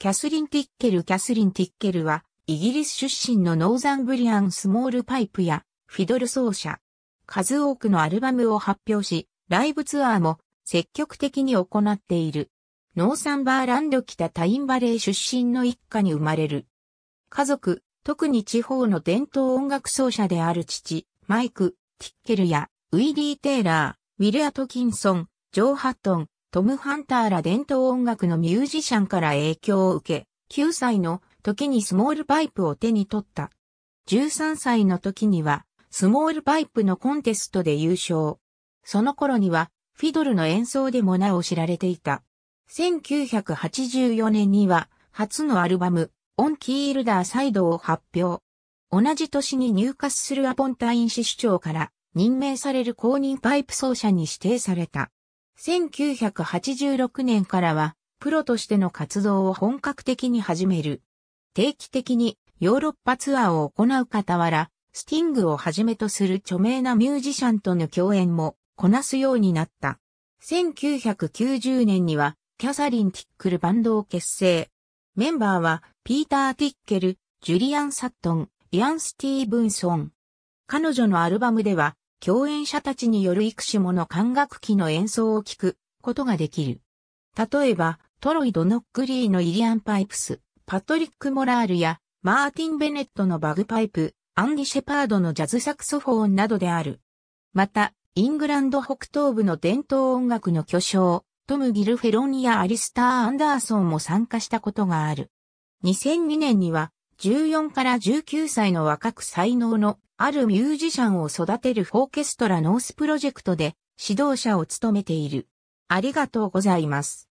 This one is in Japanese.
キャスリン・ティッケル・キャスリン・ティッケルは、イギリス出身のノーザンブリアン・スモールパイプや、フィドル奏者、数多くのアルバムを発表し、ライブツアーも積極的に行っている。ノーサンバーランド北タインバレー出身の一家に生まれる。家族、特に地方の伝統音楽奏者である父、マイク、ティッケルや、ウィリー・テイラー、ウィル・アトキンソン、ジョー・ハットン、トム・ハンターら伝統音楽のミュージシャンから影響を受け、9歳の時にスモールパイプを手に取った。13歳の時には、スモールパイプのコンテストで優勝。その頃には、フィドルの演奏でもなお知られていた。1984年には、初のアルバム、オン・キールダー・サイドを発表。同じ年に入荷するアポンタイン市首長から任命される公認パイプ奏者に指定された。1986年からは、プロとしての活動を本格的に始める。定期的にヨーロッパツアーを行う傍ら、スティングをはじめとする著名なミュージシャンとの共演もこなすようになった。1990年には、キャサリン・ティックルバンドを結成。メンバーは、ピーター・ティッケル、ジュリアン・サットン、イアン・スティーブンソン。彼女のアルバムでは、共演者たちによる幾種もの管楽器の演奏を聞くことができる。例えば、トロイ・ドノックリーのイリアン・パイプス、パトリック・モラールや、マーティン・ベネットのバグパイプ、アンディ・シェパードのジャズサクソフォンなどである。また、イングランド北東部の伝統音楽の巨匠、トム・ギルフェロンやアリスター・アンダーソンも参加したことがある。2002年には、14から19歳の若く才能のあるミュージシャンを育てるオーケストラノースプロジェクトで指導者を務めている。ありがとうございます。